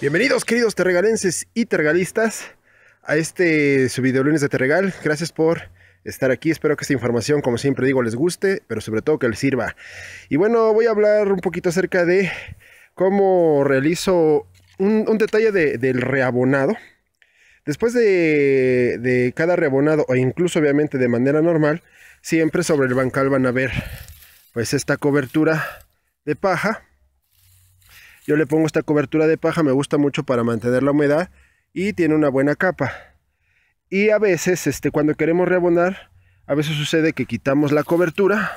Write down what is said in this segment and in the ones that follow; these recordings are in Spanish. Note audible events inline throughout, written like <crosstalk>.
Bienvenidos queridos terregalenses y tergalistas a este su video lunes de Terregal. Gracias por estar aquí. Espero que esta información, como siempre digo, les guste, pero sobre todo que les sirva. Y bueno, voy a hablar un poquito acerca de cómo realizo un, detalle del reabonado. Después de, de cada reabonado, o incluso obviamente de manera normal, siempre sobre el bancal van a ver pues esta cobertura de paja yo le pongo esta cobertura de paja, me gusta mucho para mantener la humedad y tiene una buena capa. Y a veces, este, cuando queremos reabonar, a veces sucede que quitamos la cobertura.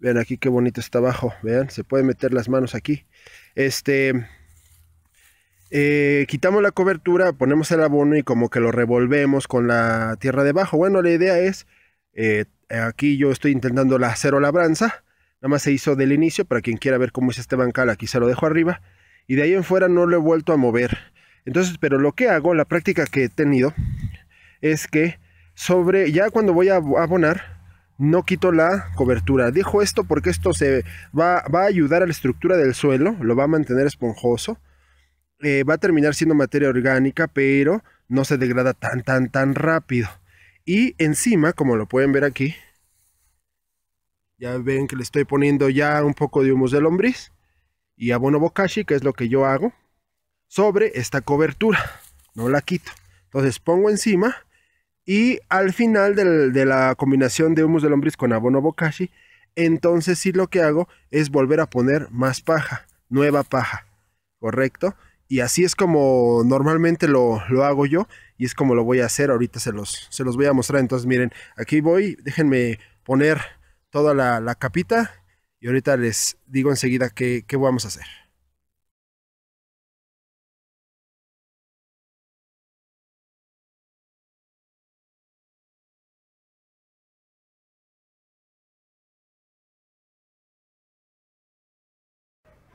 Vean aquí qué bonito está abajo, vean, se pueden meter las manos aquí. Este, eh, quitamos la cobertura, ponemos el abono y como que lo revolvemos con la tierra debajo. Bueno, la idea es, eh, aquí yo estoy intentando la cero labranza, nada más se hizo del inicio, para quien quiera ver cómo es este bancal, aquí se lo dejo arriba y de ahí en fuera no lo he vuelto a mover. Entonces, pero lo que hago, la práctica que he tenido, es que sobre, ya cuando voy a abonar, no quito la cobertura. Dejo esto porque esto se va, a ayudar a la estructura del suelo, lo va a mantener esponjoso. Eh, va a terminar siendo materia orgánica, pero no se degrada tan, tan, tan rápido. Y encima, como lo pueden ver aquí, ya ven que le estoy poniendo ya un poco de humus de lombriz y abono bokashi, que es lo que yo hago, sobre esta cobertura. No la quito. Entonces pongo encima y al final de la combinación de humus de lombriz con abono bokashi, entonces sí lo que hago es volver a poner más paja, nueva paja, ¿correcto? Y así es como normalmente lo, hago yo y es como lo voy a hacer. Ahorita se los, se los voy a mostrar. Entonces miren, aquí voy, déjenme poner toda la, la capita y ahorita les digo enseguida qué, qué vamos a hacer.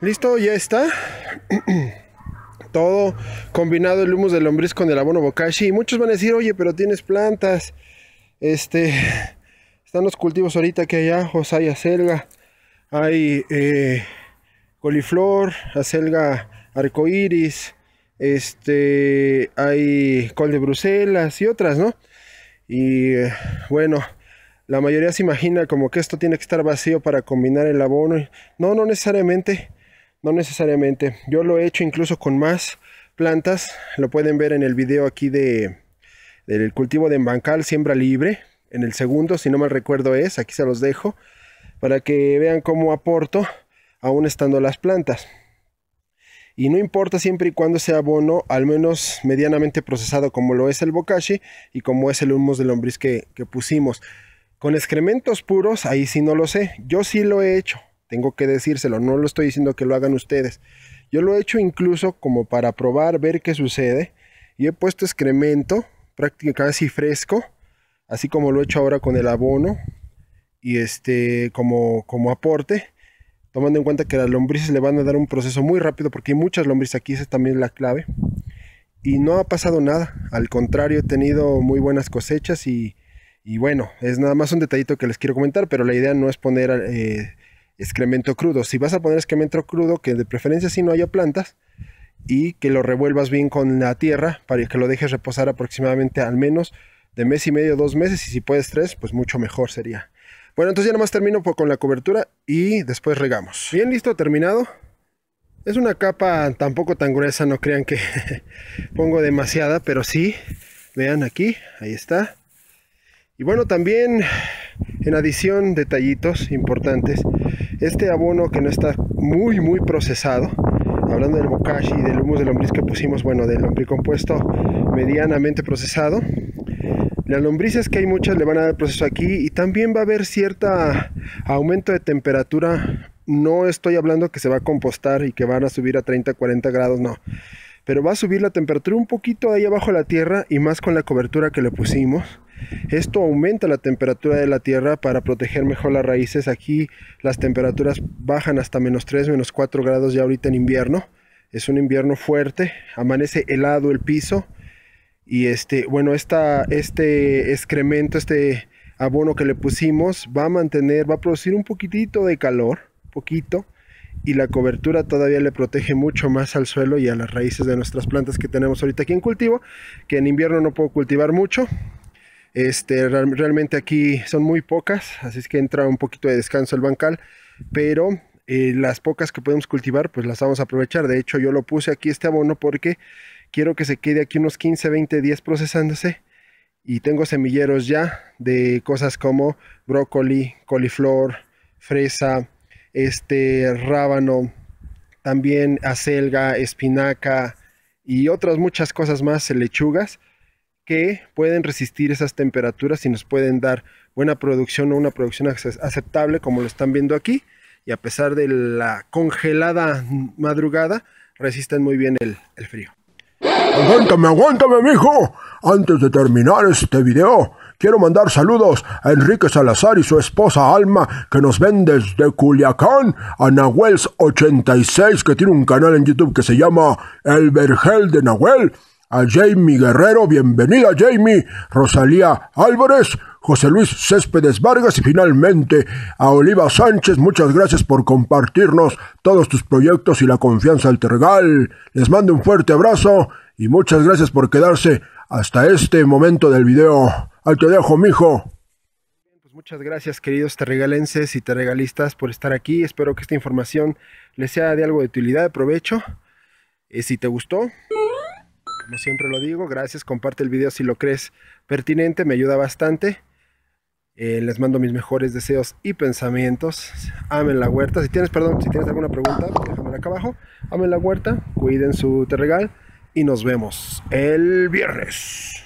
Listo, ya está. <clears throat> Todo combinado el humus de lombriz con el abono bokashi. Y muchos van a decir, oye, pero tienes plantas. Este, están los cultivos ahorita que hay allá, josaya selga hay eh, coliflor, acelga arcoíris, este, hay col de Bruselas y otras, ¿no? Y eh, bueno, la mayoría se imagina como que esto tiene que estar vacío para combinar el abono. No, no necesariamente, no necesariamente. Yo lo he hecho incluso con más plantas, lo pueden ver en el video aquí de del cultivo de embancal, siembra libre, en el segundo, si no mal recuerdo es, aquí se los dejo para que vean cómo aporto aún estando las plantas. Y no importa siempre y cuando sea abono, al menos medianamente procesado como lo es el bokashi y como es el humus de lombriz que, que pusimos. Con excrementos puros, ahí sí no lo sé. Yo sí lo he hecho, tengo que decírselo, no lo estoy diciendo que lo hagan ustedes. Yo lo he hecho incluso como para probar, ver qué sucede. Y he puesto excremento prácticamente casi fresco, así como lo he hecho ahora con el abono, y este, como, como aporte, tomando en cuenta que las lombrices le van a dar un proceso muy rápido porque hay muchas lombrices aquí, esa también la clave. Y no ha pasado nada, al contrario, he tenido muy buenas cosechas y, y bueno, es nada más un detallito que les quiero comentar, pero la idea no es poner eh, excremento crudo. Si vas a poner excremento crudo, que de preferencia si no haya plantas, y que lo revuelvas bien con la tierra para que lo dejes reposar aproximadamente al menos de mes y medio, dos meses, y si puedes tres, pues mucho mejor sería. Bueno, entonces ya nomás termino con la cobertura y después regamos. Bien listo, terminado. Es una capa tampoco tan gruesa, no crean que <laughs> pongo demasiada, pero sí, vean aquí, ahí está. Y bueno, también en adición detallitos importantes, este abono que no está muy muy procesado, hablando del bokashi y del humus de lombriz que pusimos, bueno, del compuesto medianamente procesado, las lombrices que hay muchas le van a dar proceso aquí y también va a haber cierta aumento de temperatura. No estoy hablando que se va a compostar y que van a subir a 30, 40 grados, no. Pero va a subir la temperatura un poquito ahí abajo la tierra y más con la cobertura que le pusimos. Esto aumenta la temperatura de la tierra para proteger mejor las raíces. Aquí las temperaturas bajan hasta menos 3, menos 4 grados ya ahorita en invierno. Es un invierno fuerte, amanece helado el piso y este, bueno, este excremento, este abono que le pusimos va a mantener, va a producir un poquitito de calor, poquito, y la cobertura todavía le protege mucho más al suelo y a las raíces de nuestras plantas que tenemos ahorita aquí en cultivo, que en invierno no puedo cultivar mucho. Este, realmente aquí son muy pocas, así es que entra un poquito de descanso el bancal, pero eh, las pocas que podemos cultivar, pues las vamos a aprovechar. De hecho, yo lo puse aquí este abono porque quiero que se quede aquí unos 15, 20 días procesándose. Y tengo semilleros ya de cosas como brócoli, coliflor, fresa, este rábano, también acelga, espinaca y otras muchas cosas más, lechugas, que pueden resistir esas temperaturas y nos pueden dar buena producción o una producción aceptable como lo están viendo aquí. Y a pesar de la congelada madrugada, resisten muy bien el frío. Aguántame, aguántame, mijo. Antes de terminar este video, quiero mandar saludos a Enrique Salazar y su esposa Alma, que nos ven desde Culiacán, a Nahuels86, que tiene un canal en YouTube que se llama El Vergel de Nahuel, a Jamie Guerrero, bienvenida Jamie, Rosalía Álvarez, José Luis Céspedes Vargas y finalmente a Oliva Sánchez, muchas gracias por compartirnos todos tus proyectos y la confianza al Tergal. Les mando un fuerte abrazo y muchas gracias por quedarse hasta este momento del video. Al te dejo, mijo. Pues muchas gracias, queridos terregalenses y terregalistas, por estar aquí. Espero que esta información les sea de algo de utilidad, de provecho. Eh, si te gustó, como siempre lo digo, gracias, comparte el video si lo crees pertinente, me ayuda bastante. Eh, les mando mis mejores deseos y pensamientos. Amen la huerta. Si tienes, perdón, si tienes alguna pregunta, déjamela acá abajo. Amen la huerta, cuiden su terregal y nos vemos el viernes.